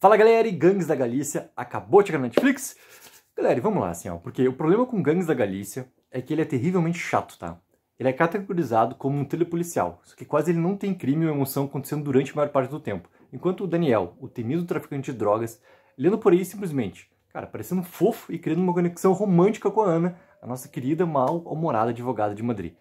Fala galera, e Gangues da Galícia acabou de chegar na Netflix? Galera, vamos lá, assim, ó, porque o problema com Gangues da Galícia é que ele é terrivelmente chato, tá? Ele é categorizado como um thriller policial, só que quase ele não tem crime ou emoção acontecendo durante a maior parte do tempo. Enquanto o Daniel, o temido traficante de drogas, lendo por aí simplesmente, cara, parecendo fofo e criando uma conexão romântica com a Ana, a nossa querida mal-humorada advogada de Madrid.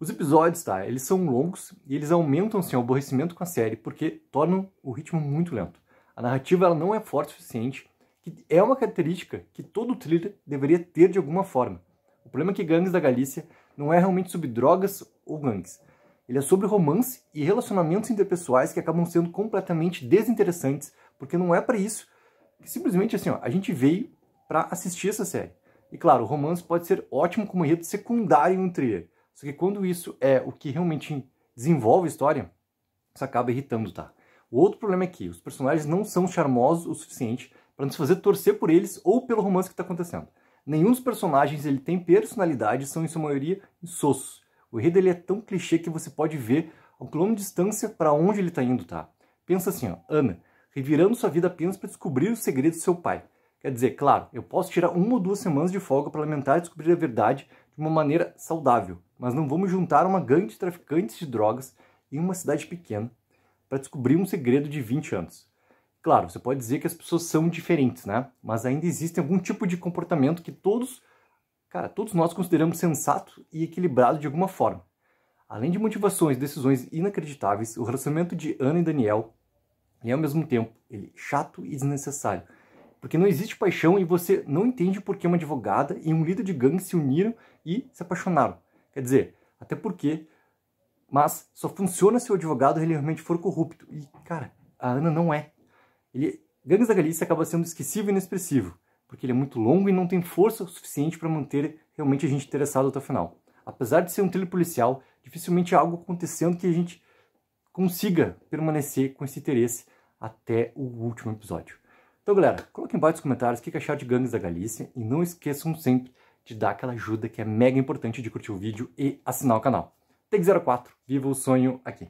Os episódios, tá, eles são longos e eles aumentam, assim, o aborrecimento com a série, porque tornam o ritmo muito lento. A narrativa ela não é forte o suficiente, que é uma característica que todo thriller deveria ter de alguma forma. O problema é que Gangues da Galícia não é realmente sobre drogas ou gangues. Ele é sobre romance e relacionamentos interpessoais que acabam sendo completamente desinteressantes, porque não é para isso que simplesmente assim, ó, a gente veio para assistir essa série. E claro, o romance pode ser ótimo como enredo secundário em um thriller. Só que quando isso é o que realmente desenvolve a história, isso acaba irritando, tá? O outro problema é que os personagens não são charmosos o suficiente para nos fazer torcer por eles ou pelo romance que está acontecendo. Nenhum dos personagens ele tem personalidade, são em sua maioria insossos. O enredo ele é tão clichê que você pode ver a um quilômetro de distância para onde ele está indo, tá? Pensa assim, ó, Ana, revirando sua vida apenas para descobrir o segredo do seu pai. Quer dizer, claro, eu posso tirar uma ou duas semanas de folga para lamentar e descobrir a verdade de uma maneira saudável, mas não vamos juntar uma gangue de traficantes de drogas em uma cidade pequena para descobrir um segredo de 20 anos. Claro, você pode dizer que as pessoas são diferentes, né? Mas ainda existe algum tipo de comportamento que todos, cara, todos nós consideramos sensato e equilibrado de alguma forma. Além de motivações e decisões inacreditáveis, o relacionamento de Ana e Daniel é ao mesmo tempo ele é chato e desnecessário, porque não existe paixão e você não entende por que uma advogada e um líder de gangue se uniram e se apaixonaram. Quer dizer, até porque mas só funciona se o advogado realmente for corrupto. E, cara, a Ana não é. Ele, Gangues da Galícia acaba sendo esquecido e inexpressivo, porque ele é muito longo e não tem força suficiente para manter realmente a gente interessado até o final. Apesar de ser um trilho policial, dificilmente há algo acontecendo que a gente consiga permanecer com esse interesse até o último episódio. Então, galera, coloquem embaixo nos comentários o que acharam de Gangues da Galícia e não esqueçam sempre de dar aquela ajuda que é mega importante de curtir o vídeo e assinar o canal. Take04. Viva o sonho aqui.